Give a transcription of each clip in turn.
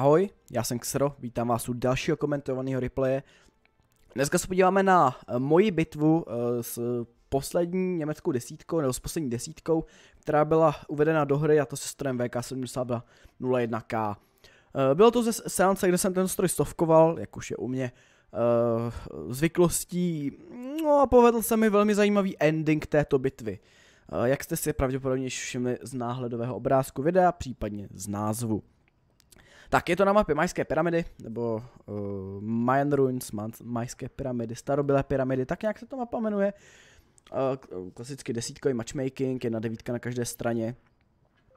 Ahoj, já jsem Xero, vítám vás u dalšího komentovaného replaye. Dneska se podíváme na eh, moji bitvu eh, s poslední německou desítkou, nebo s poslední desítkou, která byla uvedena do hry a to se strojem VK7201K. Eh, bylo to ze seance, kde jsem ten stroj stovkoval, jak už je u mě zvyklostí, no a povedl se mi velmi zajímavý ending této bitvy. Jak jste si pravděpodobně všimli z náhledového obrázku videa, případně z názvu. Tak je to na mapě Majské pyramidy, nebo uh, Mayan Ruins, Majské pyramidy, starobylé pyramidy, tak nějak se to mapa jmenuje. Uh, uh, klasicky desítkový matchmaking, jedna devítka na každé straně.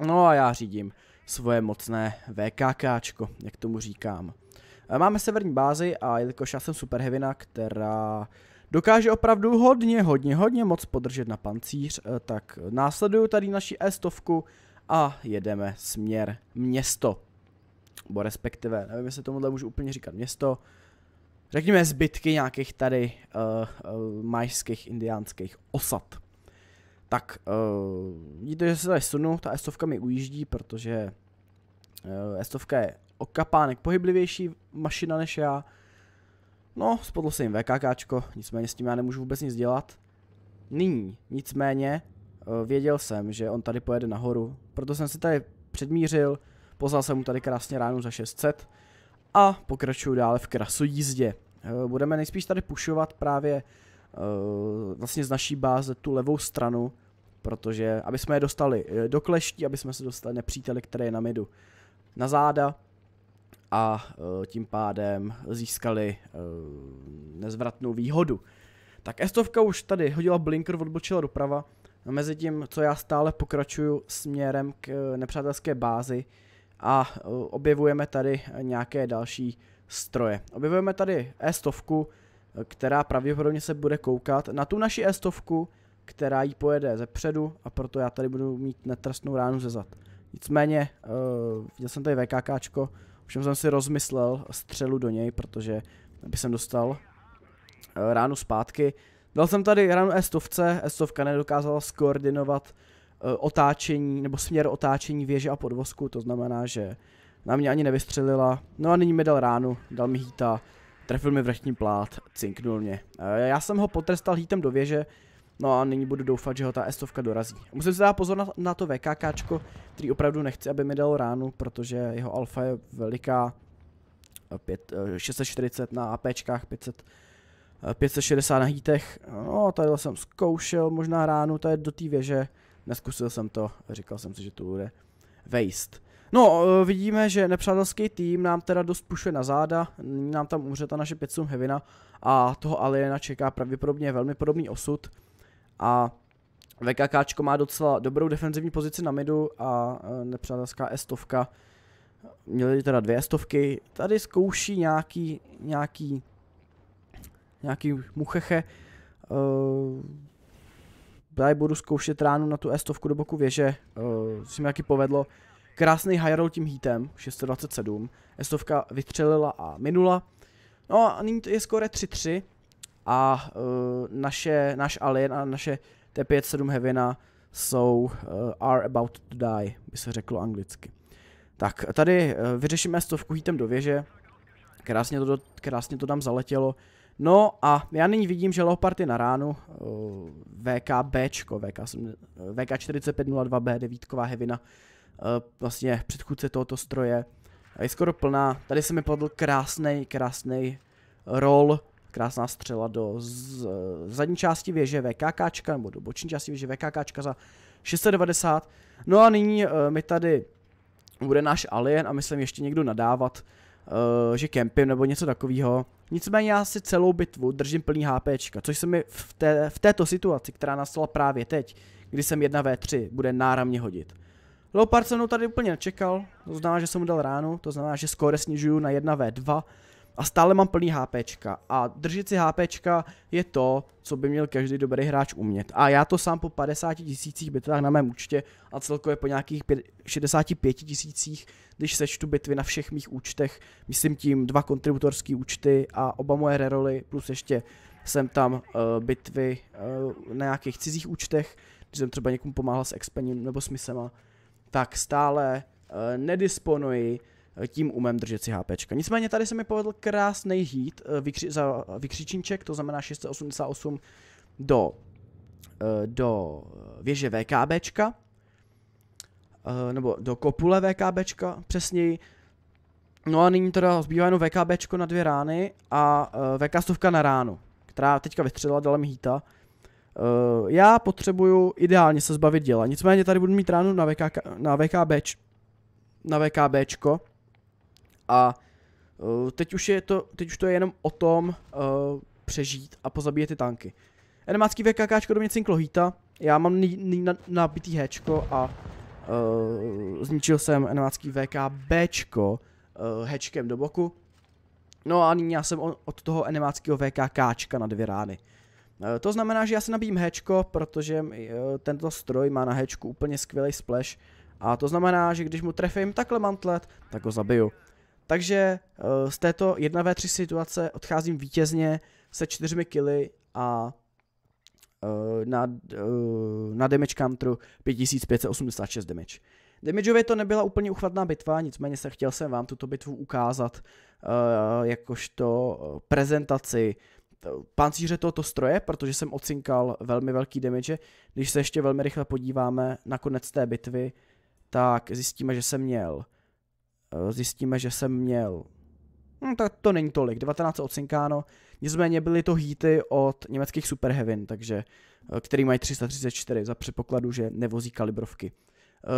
No a já řídím svoje mocné VKKčko, jak tomu říkám. Eh, máme severní bázi a jelikož já jsem superhevina, která dokáže opravdu hodně, hodně, hodně moc podržet na pancíř, eh, tak následuju tady naši e a jedeme směr město bo respektive, nevím, jestli tomuhle můžu úplně říkat město, řekněme zbytky nějakých tady uh, uh, majských indiánských osad. Tak, uh, vidíte, že se tady sunu, ta estovka mi ujíždí, protože uh, estovka je o kapánek pohyblivější mašina než já. No, spodlo se jim VKKčko, nicméně s tím já nemůžu vůbec nic dělat. Nyní, nicméně, uh, věděl jsem, že on tady pojede nahoru, proto jsem si tady předmířil, Poznal jsem mu tady krásně ránu za 600 a pokračuju dále v jízdě. Eh, budeme nejspíš tady pušovat právě eh, vlastně z naší báze tu levou stranu, protože aby jsme je dostali eh, do kleští, aby jsme se dostali nepříteli, který je na midu na záda a tím pádem získali nezvratnou výhodu. Tak Estovka už tady hodila blinker, odbočila doprava, mezi tím, co já stále pokračuju směrem k nepřátelské bázi, a eh, objevujeme tady eh, nějaké další stroje. Objevujeme tady E100, eh, která pravděpodobně se bude koukat na tu naši E100, která jí pojede ze předu a proto já tady budu mít netrstnou ránu ze zad. Nicméně, uh, viděl jsem tady VKKčko, ovšem jsem si rozmyslel střelu do něj, protože by jsem dostal uh, ránu zpátky. Dal jsem tady ránu E100, E100 nedokázala skoordinovat E, otáčení nebo směr otáčení věže a podvozku, to znamená, že na mě ani nevystřelila. No a nyní mi dal ránu, dal mi hýta, trefil mi vrchní plát, cinknul mě. E, já jsem ho potrestal hýtem do věže, no a nyní budu doufat, že ho ta estovka dorazí. Musím si dát pozor na, na to VKKčko, který opravdu nechci, aby mi dal ránu, protože jeho alfa je veliká, 5, e, 640 na APčkách, 500 560 na hítech, no tady jsem zkoušel možná ránu, to je do té věže, Neskusil jsem to, říkal jsem si, že to bude waste. No, eh, vidíme, že nepřátelský tým nám teda dost pušuje na záda, nám tam umře ta naše 500 Hevina a toho Aliena čeká pravděpodobně velmi podobný osud. A VKKčko má docela dobrou defenzivní pozici na midu a eh, nepřátelská estovka. Měli teda dvě stovky. Tady zkouší nějaký, nějaký, nějaký mucheche. Uh, já budu zkoušet ránu na tu S100 do boku věže, uh, si mi taky povedlo. Krásný high roll tím hitem, 627, S100 vytřelila a minula. No a nyní je skore 3-3 a uh, naše, náš Alien a naše T57 Heavina jsou uh, are about to die, by se řeklo anglicky. Tak tady uh, vyřešíme stovku hitem do věže, krásně to, do, krásně to tam zaletělo, No a já nyní vidím, že Leopard je na ránu. VKB, VK, VK4502B, devítková hevina, eh, vlastně předchůdce tohoto stroje. Je skoro plná. Tady se mi podl krásný, krásný roll, krásná střela do z, zadní části věže VKK, nebo do boční části věže VKK za 690. No a nyní eh, mi tady bude náš alien a myslím ještě někdo nadávat, uh, že kempím nebo něco takového. Nicméně já si celou bitvu držím plný HP, což se mi v, té, v této situaci, která nastala právě teď, kdy jsem 1v3, bude náramně hodit. Leopard se mnou tady úplně nečekal, to znamená, že jsem mu dal ránu, to znamená, že skóre snižuju na 1v2, a stále mám plný HP. a držet si HP je to, co by měl každý dobrý hráč umět. A já to sám po 50 tisících bitvách na mém účtě a celkově po nějakých 65 tisících, když sečtu bitvy na všech mých účtech, myslím tím dva kontributorský účty a oba moje reroly, plus ještě jsem tam uh, bitvy uh, na nějakých cizích účtech, když jsem třeba někomu pomáhal s expením nebo s misema, tak stále uh, nedisponuji Eh, tím umem držet si HP. Nicméně tady se mi povedl krásný hit eh, vykři, za vykřičinček, to znamená 688 do, eh, do věže VKBčka, nebo do kopule VKBčka přesněji. No a nyní teda zbývá jenom VKBčko na dvě rány a VK stovka na ránu, která teďka vystřelila mi hýta. Já potřebuju ideálně se zbavit děla, nicméně tady budu mít ránu na, VK, na VKBč, na VKBčko, a uh, teď, už je to, teď už to je jenom o tom uh, přežít a pozabíjet ty tanky. Enemácký VKK do mě cinklo hýta, já mám nabitý hečko a uh, zničil jsem enemácký VKBčko uh, hečkem do boku. No a nyní já jsem od toho enemáckého VKKčka na dvě rány. To znamená, že já se nabím hečko, protože tento stroj má na hečku úplně skvělý splash. A to znamená, že když mu trefím takhle mantlet, tak ho zabiju. Takže eh, z této 1v3 situace odcházím vítězně se čtyřmi kily a na, eh, na eh, damage counteru 5586 damage. Damageově to nebyla úplně uchvatná bitva, nicméně se chtěl jsem vám tuto bitvu ukázat jakožto prezentaci pancíře tohoto stroje, protože jsem ocinkal velmi velký damage. Když se ještě velmi rychle podíváme na konec té bitvy, tak zjistíme, že jsem měl Eh, zjistíme, že jsem měl No, tak to není tolik, 19 odsinkáno. Nicméně byly to hýty od německých Heaven, takže, eh, který mají 334 za předpokladu, že nevozí kalibrovky.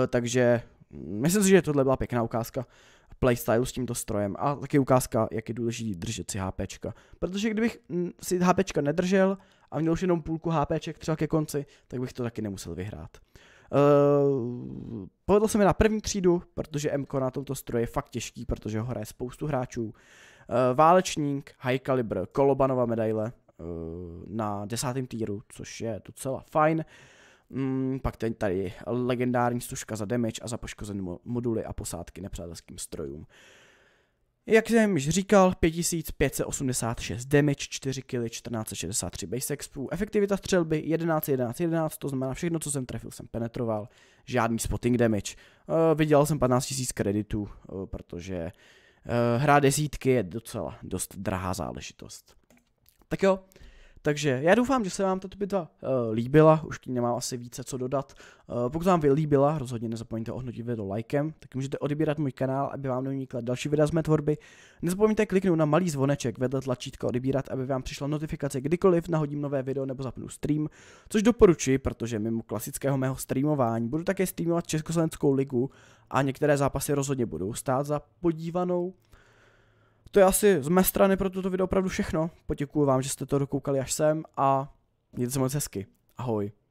Eh, takže hm, myslím si, že tohle byla pěkná ukázka playstylu s tímto strojem a taky ukázka, jak je důležité držet si HP. Protože kdybych hm, si HP nedržel a měl už jenom půlku HP třeba ke konci, tak bych to taky nemusel vyhrát. Eh, povedl se mi na první třídu, protože MK na tomto stroji je fakt těžký, protože ho hraje spoustu hráčů. Uh, válečník, high caliber, Kolobanova medaile uh, na desátém týru, což je docela fajn. Mm, pak ten tady legendární stužka za damage a za poškozené moduly a posádky nepřátelským strojům. Uh, jak jsem již říkal, 5586 damage, 4 killy, 1463 base expu, efektivita střelby 11, 11, 11, to znamená všechno, co jsem trefil, jsem penetroval, žádný spotting damage. Uh, vydělal jsem 15 000 kreditů, uh, protože uh, hra desítky je docela dost drahá záležitost. Tak jo, takže já doufám, že se vám tato bitva uh, eh, líbila, už k ní nemám asi více co dodat. Uh, pokud vám vylíbila, rozhodně nezapomeňte ohodnotit video lajkem, tak můžete odebírat můj kanál, aby vám neunikla další videa z mé tvorby. Nezapomeňte kliknout na malý zvoneček vedle tlačítka odebírat, aby vám přišla notifikace kdykoliv nahodím nové video nebo zapnu stream, což doporučuji, protože mimo klasického mého streamování budu také streamovat Československou ligu a některé zápasy rozhodně budou stát za podívanou to je asi z mé strany pro toto video opravdu všechno. Poděkuji vám, že jste to dokoukali až sem a mějte se moc hezky. Ahoj.